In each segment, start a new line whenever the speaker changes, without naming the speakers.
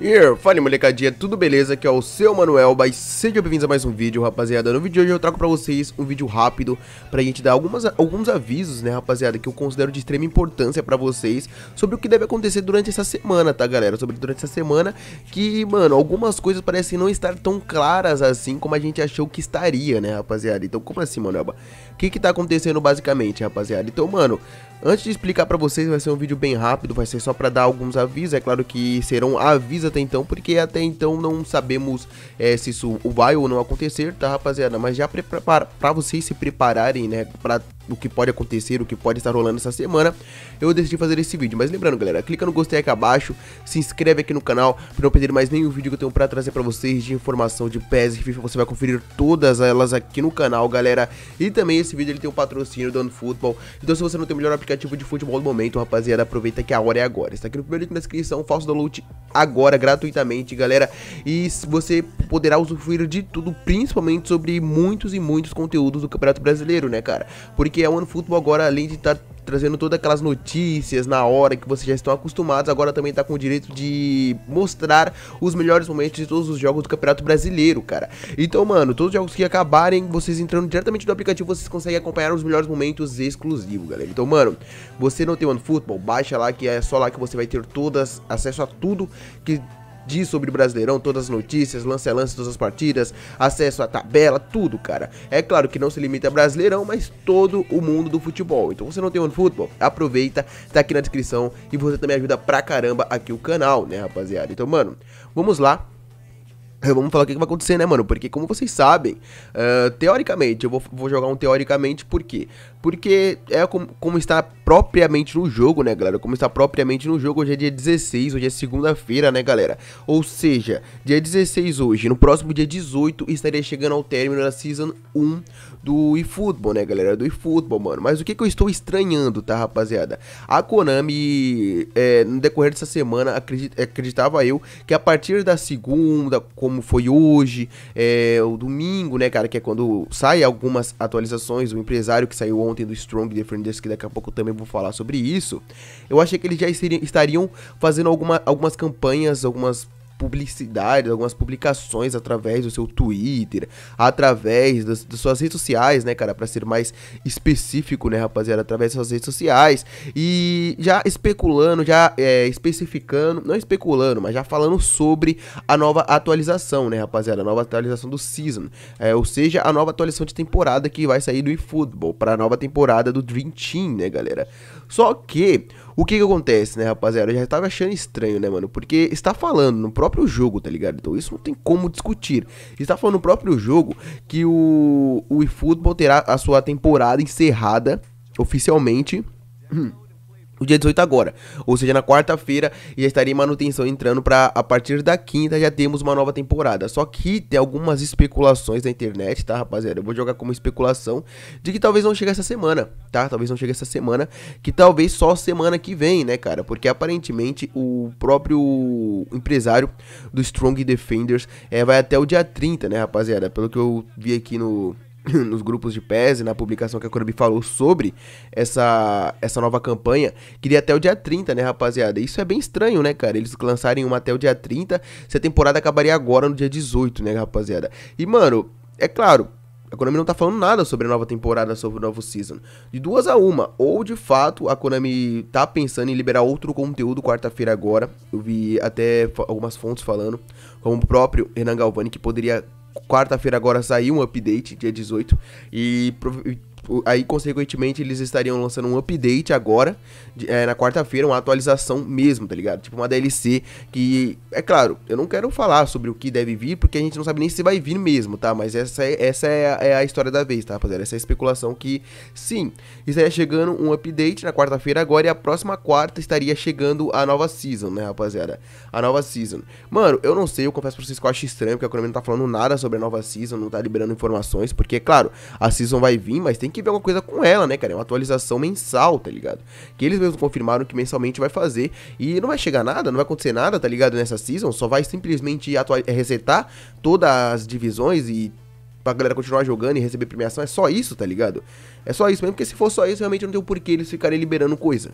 E fala molecadinha, tudo beleza? Aqui é o seu Manuel, mas sejam bem-vindos a mais um vídeo, rapaziada. No vídeo de hoje eu trago pra vocês um vídeo rápido pra gente dar algumas, alguns avisos, né, rapaziada, que eu considero de extrema importância pra vocês sobre o que deve acontecer durante essa semana, tá, galera? Sobre durante essa semana que, mano, algumas coisas parecem não estar tão claras assim como a gente achou que estaria, né, rapaziada? Então, como assim, Manuel? O que que tá acontecendo basicamente, rapaziada? Então, mano, antes de explicar pra vocês, vai ser um vídeo bem rápido, vai ser só pra dar alguns avisos, é claro que serão avisos até então, porque até então não sabemos é, se isso vai ou não acontecer, tá, rapaziada? Mas já para vocês se prepararem, né, para o que pode acontecer, o que pode estar rolando essa semana, eu decidi fazer esse vídeo. Mas lembrando, galera, clica no gostei aqui abaixo, se inscreve aqui no canal para não perder mais nenhum vídeo que eu tenho para trazer para vocês de informação de PES e FIFA. Você vai conferir todas elas aqui no canal, galera. E também esse vídeo ele tem o um patrocínio do futebol Então se você não tem o melhor aplicativo de futebol do momento, rapaziada, aproveita que a hora é agora. Está aqui no primeiro link na descrição, falso download agora gratuitamente, galera. E você poderá usufruir de tudo, principalmente sobre muitos e muitos conteúdos do Campeonato Brasileiro, né, cara? Porque a é futebol agora, além de estar tá trazendo todas aquelas notícias na hora que vocês já estão acostumados, agora também tá com o direito de mostrar os melhores momentos de todos os jogos do Campeonato Brasileiro, cara. Então, mano, todos os jogos que acabarem, vocês entrando diretamente no aplicativo, vocês conseguem acompanhar os melhores momentos exclusivos, galera. Então, mano, você não tem OneFootball, baixa lá que é só lá que você vai ter todas, acesso a tudo que diz sobre o Brasileirão, todas as notícias, lance a lance, todas as partidas, acesso à tabela, tudo, cara. É claro que não se limita a Brasileirão, mas todo o mundo do futebol. Então você não tem um futebol, aproveita, tá aqui na descrição e você também ajuda pra caramba aqui o canal, né, rapaziada? Então, mano, vamos lá eh, Vamos falar o que vai acontecer, né, mano? Porque, como vocês sabem, uh, teoricamente, eu vou, vou, jogar um teoricamente, por quê? Porque é como, como está propriamente no jogo, né, galera? Começar propriamente no jogo. Hoje é dia 16, hoje é segunda-feira, né, galera? Ou seja, dia 16 hoje, no próximo dia 18, estaria chegando ao término da Season 1 do eFootball, né, galera? Do eFootball, mano. Mas o que, que eu estou estranhando, tá, rapaziada? A Konami, é, no decorrer dessa semana, acredit acreditava eu que a partir da segunda, como foi hoje, é, o domingo, né, cara, que é quando sai algumas atualizações, o empresário que saiu ontem do Strong Defenders, que daqui a pouco também eu vou falar sobre isso, eu achei que eles já estariam fazendo alguma, algumas campanhas, algumas publicidades, algumas publicações através do seu Twitter, através das, das suas redes sociais, né, cara, para ser mais específico, né, rapaziada, através das suas redes sociais e já especulando, já é, especificando, não especulando, mas já falando sobre a nova atualização, né, rapaziada, a nova atualização do season, é, ou seja, a nova atualização de temporada que vai sair do eFootball para a nova temporada do Dream Team, né, galera. Só que, o que que acontece, né, rapaziada? Eu já tava achando estranho, né, mano? Porque está falando no próprio jogo, tá ligado? Então isso não tem como discutir. Está falando no próprio jogo que o, o eFootball terá a sua temporada encerrada oficialmente. Hum o dia 18 agora, ou seja, na quarta-feira já estaria em manutenção entrando para a partir da quinta já temos uma nova temporada. Só que tem algumas especulações na internet, tá, rapaziada? Eu vou jogar como especulação de que talvez não chegue essa semana, tá? Talvez não chegue essa semana, que talvez só semana que vem, né, cara? Porque aparentemente o próprio empresário do Strong Defenders é, vai até o dia 30, né, rapaziada? Pelo que eu vi aqui no nos grupos de PES e na publicação que a Konami falou sobre essa, essa nova campanha, queria até o dia 30, né, rapaziada? Isso é bem estranho, né, cara? Eles lançarem uma até o dia 30, se a temporada acabaria agora no dia 18, né, rapaziada? E, mano, é claro, a Konami não tá falando nada sobre a nova temporada, sobre o novo season. De duas a uma, ou de fato a Konami tá pensando em liberar outro conteúdo quarta-feira agora. Eu vi até algumas fontes falando, como o próprio Renan Galvani, que poderia quarta-feira agora saiu um update, dia 18, e aí, consequentemente, eles estariam lançando um update agora, de, é, na quarta-feira, uma atualização mesmo, tá ligado? Tipo uma DLC que, é claro, eu não quero falar sobre o que deve vir, porque a gente não sabe nem se vai vir mesmo, tá? Mas essa é, essa é, a, é a história da vez, tá, rapaziada? Essa é a especulação que, sim, estaria chegando um update na quarta-feira agora e a próxima quarta estaria chegando a nova season, né, rapaziada? A nova season. Mano, eu não sei, eu confesso pra vocês que eu acho estranho, porque a Konami não tá falando nada sobre a nova season, não tá liberando informações, porque, é claro, a season vai vir, mas tem que ver alguma coisa com ela, né, cara? É uma atualização mensal, tá ligado? Que eles mesmos confirmaram que mensalmente vai fazer. E não vai chegar nada, não vai acontecer nada, tá ligado? Nessa season, só vai simplesmente é, resetar todas as divisões e pra galera continuar jogando e receber premiação, é só isso, tá ligado? É só isso mesmo, porque se for só isso, realmente não tem o um porquê eles ficarem liberando coisa.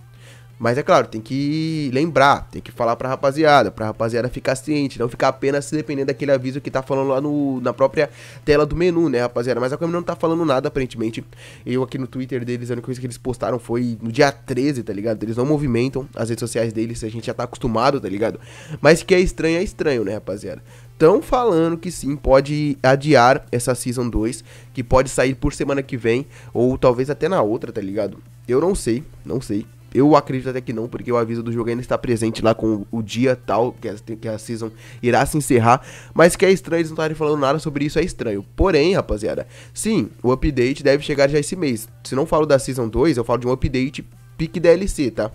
Mas é claro, tem que lembrar, tem que falar pra rapaziada, pra rapaziada ficar ciente, não ficar apenas se dependendo daquele aviso que tá falando lá no, na própria tela do menu, né, rapaziada? Mas a Camila não tá falando nada, aparentemente. Eu aqui no Twitter deles, a única coisa que eles postaram foi no dia 13, tá ligado? Eles não movimentam as redes sociais deles, a gente já tá acostumado, tá ligado? Mas que é estranho, é estranho, né, rapaziada? Estão falando que sim, pode adiar essa Season 2, que pode sair por semana que vem, ou talvez até na outra, tá ligado? Eu não sei, não sei eu acredito até que não, porque o aviso do jogo ainda está presente lá com o dia tal, que a, que a season irá se encerrar. Mas que é estranho eles não estarem falando nada sobre isso, é estranho. Porém, rapaziada, sim, o update deve chegar já esse mês. Se não falo da season 2, eu falo de um update pique DLC, tá?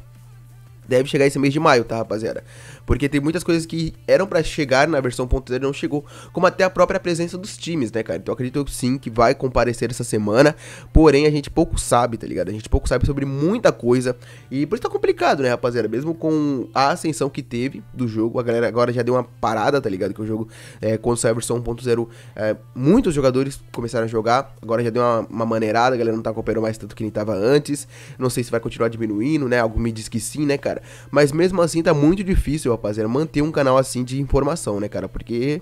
deve chegar esse mês de maio, tá, rapaziada? Porque tem muitas coisas que eram para chegar na versão 1.0 e não chegou, como até a própria presença dos times, né, cara? Então acredito sim que vai comparecer essa semana, porém a gente pouco sabe, tá ligado? A gente pouco sabe sobre muita coisa e por isso tá complicado, né, rapaziada? Mesmo com a ascensão que teve do jogo, a galera agora já deu uma parada, tá ligado? Que o jogo, é, quando saiu a versão 1.0, é, muitos jogadores começaram a jogar, agora já deu uma, uma maneirada, a galera não tá cooperando mais tanto que nem tava antes, não sei se vai continuar diminuindo, né? Algo me diz que sim, né, cara? cara. Mas mesmo assim tá muito difícil, rapaziada, manter um canal assim de informação, né, cara? Porque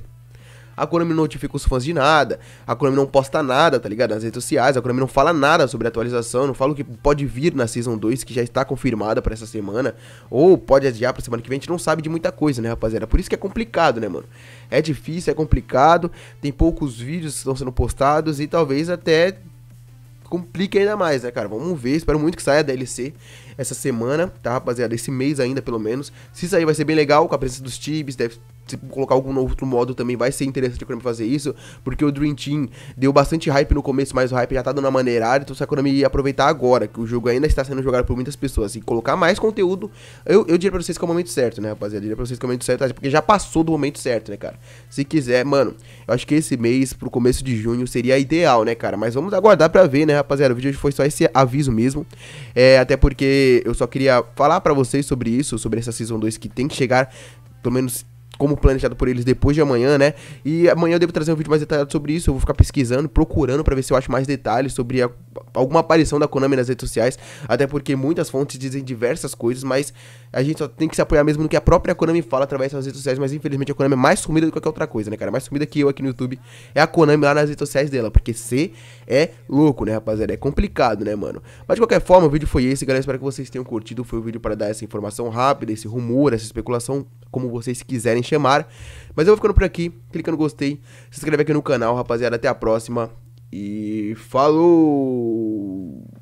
a Konami não notifica os fãs de nada, a Konami não posta nada, tá ligado? Nas redes sociais, a Konami não fala nada sobre a atualização, não fala o que pode vir na Season 2, que já está confirmada para essa semana, ou pode adiar pra semana que vem, a gente não sabe de muita coisa, né, rapaziada? Por isso que é complicado, né, mano? É difícil, é complicado, tem poucos vídeos que estão sendo postados e talvez até complique ainda mais, né, cara? Vamos ver, espero muito que saia a DLC essa semana, tá, rapaziada? Esse mês ainda, pelo menos. Se sair, vai ser bem legal, com a presença dos times. deve se colocar algum outro modo também vai ser interessante a Konami fazer isso, porque o Dream Team deu bastante hype no começo, mas o hype já tá dando uma maneirada, então se a Konami ia aproveitar agora, que o jogo ainda está sendo jogado por muitas pessoas, e colocar mais conteúdo, eu, eu diria pra vocês que é o momento certo, né, rapaziada? Eu diria pra vocês que é o momento certo, é porque já passou do momento certo, né, cara? Se quiser, mano, eu acho que esse mês, pro começo de junho, seria ideal, né, cara? Mas vamos aguardar pra ver, né, rapaziada? O vídeo hoje foi só esse aviso mesmo, é, até porque eu só queria falar pra vocês sobre isso, sobre essa Season 2 que tem que chegar, pelo menos como planejado por eles depois de amanhã, né? E amanhã eu devo trazer um vídeo mais detalhado sobre isso. Eu vou ficar pesquisando, procurando para ver se eu acho mais detalhes sobre a, alguma aparição da Konami nas redes sociais. Até porque muitas fontes dizem diversas coisas, mas a gente só tem que se apoiar mesmo no que a própria Konami fala através das redes sociais. Mas infelizmente a Konami é mais sumida do que qualquer outra coisa, né, cara? Mais sumida que eu aqui no YouTube é a Konami lá nas redes sociais dela. Porque C é louco, né, rapaziada? É complicado, né, mano? Mas de qualquer forma, o vídeo foi esse, galera. Espero que vocês tenham curtido. Foi o vídeo para dar essa informação rápida, esse rumor, essa especulação, como vocês quiserem chamar, Mas eu vou ficando por aqui, clica no gostei, se inscreve aqui no canal, rapaziada. Até a próxima e falou!